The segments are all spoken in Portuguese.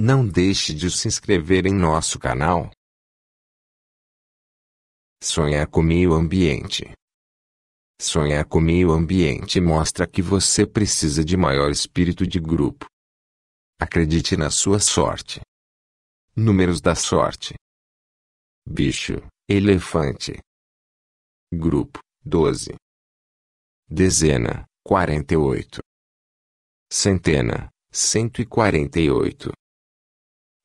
Não deixe de se inscrever em nosso canal. Sonhar com o meio ambiente. Sonhar com o meio ambiente mostra que você precisa de maior espírito de grupo. Acredite na sua sorte. Números da sorte. Bicho, elefante. Grupo, 12. Dezena, 48. Centena, 148.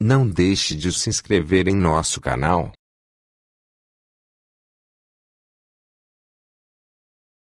Não deixe de se inscrever em nosso canal